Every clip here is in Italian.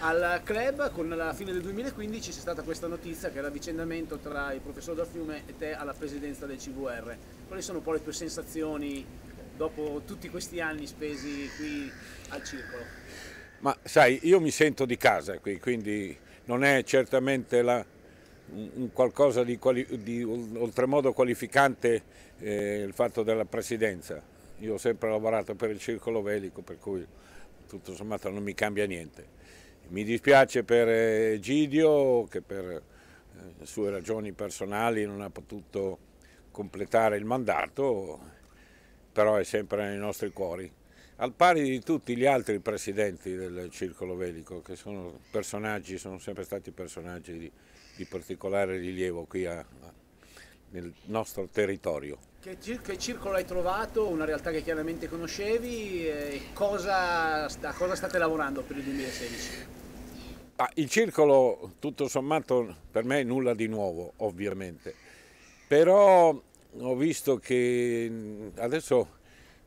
Al club, con la fine del 2015, c'è stata questa notizia che è l'avvicendamento tra il professor D'Alfiume e te alla presidenza del CVR. Quali sono un po' le tue sensazioni dopo tutti questi anni spesi qui al circolo? Ma sai, io mi sento di casa qui, quindi non è certamente la, un qualcosa di, quali, di, oltremodo qualificante eh, il fatto della presidenza. Io ho sempre lavorato per il circolo velico, per cui tutto sommato non mi cambia niente. Mi dispiace per eh, Egidio che per eh, sue ragioni personali non ha potuto completare il mandato, però è sempre nei nostri cuori, al pari di tutti gli altri presidenti del Circolo Velico, che sono personaggi, sono sempre stati personaggi di, di particolare rilievo qui a, a, nel nostro territorio. Che, che, circolo hai trovato, una realtà che chiaramente conoscevi, e cosa, a cosa state lavorando per il 2016? Ah, il circolo, tutto sommato, per me è nulla di nuovo, ovviamente, però ho visto che adesso,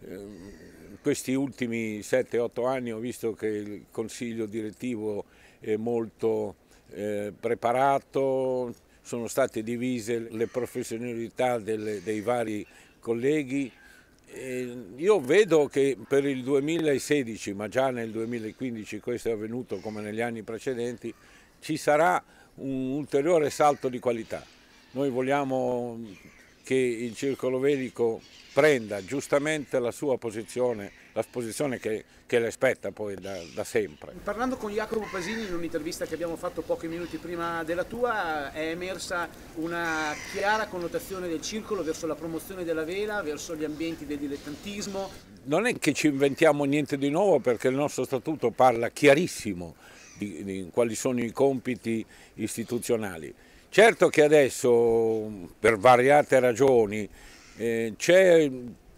ehm, questi ultimi 7-8 anni, ho visto che il consiglio direttivo è molto eh, preparato, sono state divise le professionalità delle, dei vari colleghi, e io vedo che per il 2016, ma già nel 2015 questo è avvenuto come negli anni precedenti, ci sarà un ulteriore salto di qualità. Noi vogliamo che il circolo velico prenda giustamente la sua posizione, la posizione che, che le spetta poi da, da, sempre. Parlando con Jacopo Pasini in un'intervista che abbiamo fatto pochi minuti prima della tua è emersa una chiara connotazione del circolo verso la promozione della vela, verso gli ambienti del dilettantismo. Non è che ci inventiamo niente di nuovo perché il nostro statuto parla chiarissimo di, di quali sono i compiti istituzionali. Certo che adesso per variate ragioni eh, c'è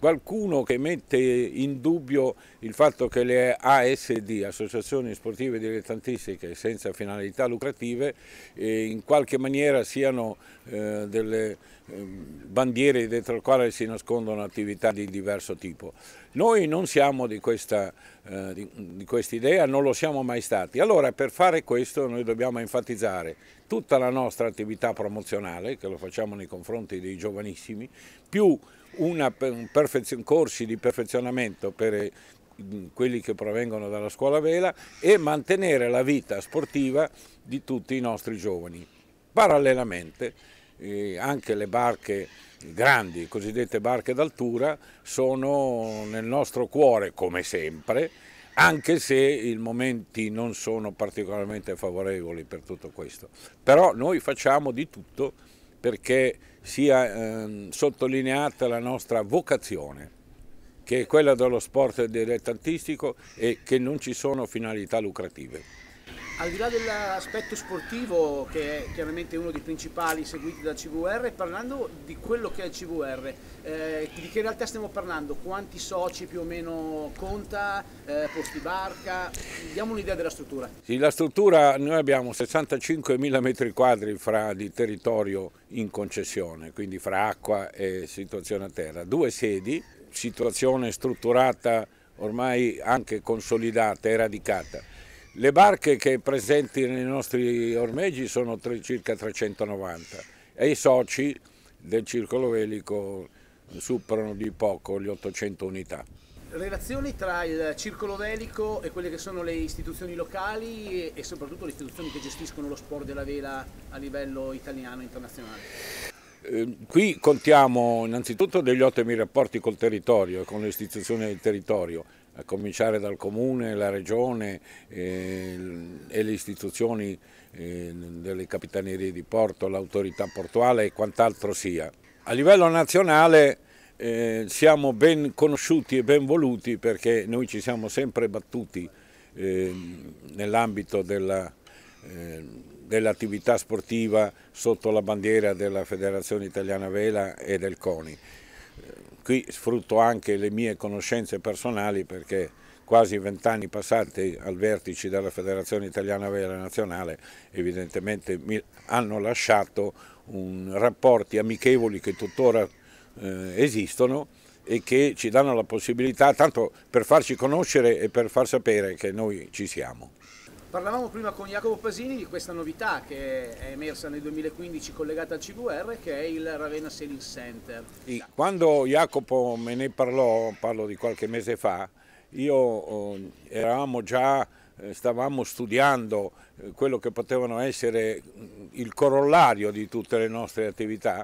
qualcuno che mette in dubbio il fatto che le ASD, associazioni sportive dilettantistiche senza finalità lucrative, eh, in qualche maniera siano eh, delle ehm, bandiere dietro le quali si nascondono attività di diverso tipo. Noi non siamo di questa eh, idea, non lo siamo mai stati. Allora per fare questo noi dobbiamo enfatizzare tutta la nostra attività promozionale, che lo facciamo nei confronti dei giovanissimi, più una, un corsi di perfezionamento per eh, quelli che provengono dalla scuola vela e mantenere la vita sportiva di tutti i nostri giovani. Parallelamente eh, anche le barche grandi, cosiddette barche d'altura, sono nel nostro cuore come sempre, anche se i momenti non sono particolarmente favorevoli per tutto questo. Però noi facciamo di tutto perché sia eh, sottolineata la nostra vocazione, che è quella dello sport dilettantistico e che non ci sono finalità lucrative. Al di là dell'aspetto sportivo, che è chiaramente uno dei principali seguiti dal CVR, parlando di quello che è il CVR, eh, di che realtà stiamo parlando? Quanti soci più o meno conta? Eh, posti barca? Diamo un'idea della struttura. Sì, la struttura, noi abbiamo 65.000 metri quadri di territorio in concessione, quindi fra acqua e situazione a terra. Due sedi, situazione strutturata ormai anche consolidata e radicata le barche che presenti nei nostri ormeggi sono tre, circa 390 e i soci del circolo velico superano di poco le 800 unità. Relazioni tra il circolo velico e quelle che sono le istituzioni locali e soprattutto le istituzioni che gestiscono lo sport della vela a livello italiano e internazionale? Ehm, qui contiamo innanzitutto degli ottimi rapporti col territorio e con le istituzioni del territorio, a cominciare dal comune, la regione eh, e le istituzioni eh, delle capitanerie di porto, l'autorità portuale e quant'altro sia. A livello nazionale eh, siamo ben conosciuti e ben voluti perché noi ci siamo sempre battuti ehm, nell'ambito della Ehm, dell'attività sportiva sotto la bandiera della Federazione Italiana Vela e del CONI. Eh, qui sfrutto anche le mie conoscenze personali perché quasi vent'anni passati al vertice della Federazione Italiana Vela Nazionale evidentemente mi hanno lasciato un, rapporti amichevoli che tuttora eh, esistono e che ci danno la possibilità tanto per farci conoscere e per far sapere che noi ci siamo. Parlavamo prima con Jacopo Pasini di questa novità che è emersa nel 2015 collegata al CVR che è il Ravenna Selling Center. Sì, quando Jacopo me ne parlò, parlo di qualche mese fa, io eh, eravamo già eh, stavamo studiando eh, quello che potevano essere mm, il corollario di tutte le nostre attività,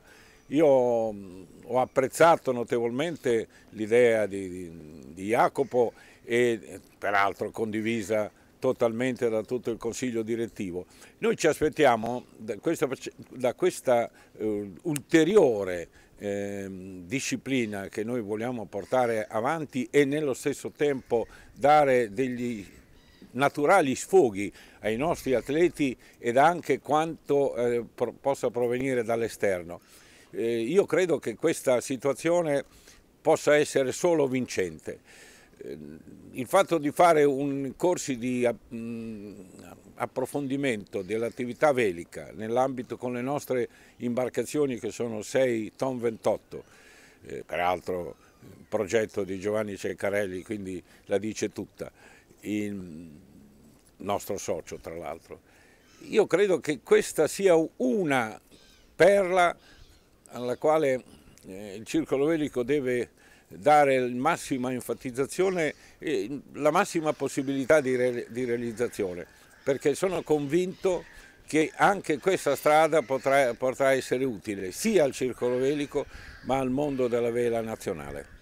io mm, ho apprezzato notevolmente l'idea di, di, Jacopo e peraltro condivisa totalmente da tutto il consiglio direttivo. Noi ci aspettiamo da questa, da questa uh, ulteriore eh, disciplina che noi vogliamo portare avanti e nello stesso tempo dare degli naturali sfoghi ai nostri atleti ed anche quanto eh, pro possa provenire dall'esterno. Eh, io credo che questa situazione possa essere solo vincente il fatto di fare un corsi di mm, approfondimento dell'attività velica nell'ambito con le nostre imbarcazioni che sono 6 Tom 28, eh, peraltro eh, progetto di Giovanni Ceccarelli, quindi la dice tutta, il nostro socio tra l'altro. Io credo che questa sia una perla alla quale eh, il circolo velico deve dare la massima enfatizzazione e la massima possibilità di, re, di realizzazione, perché sono convinto che anche questa strada potrà, potrà essere utile sia al circolo velico ma al mondo della vela nazionale.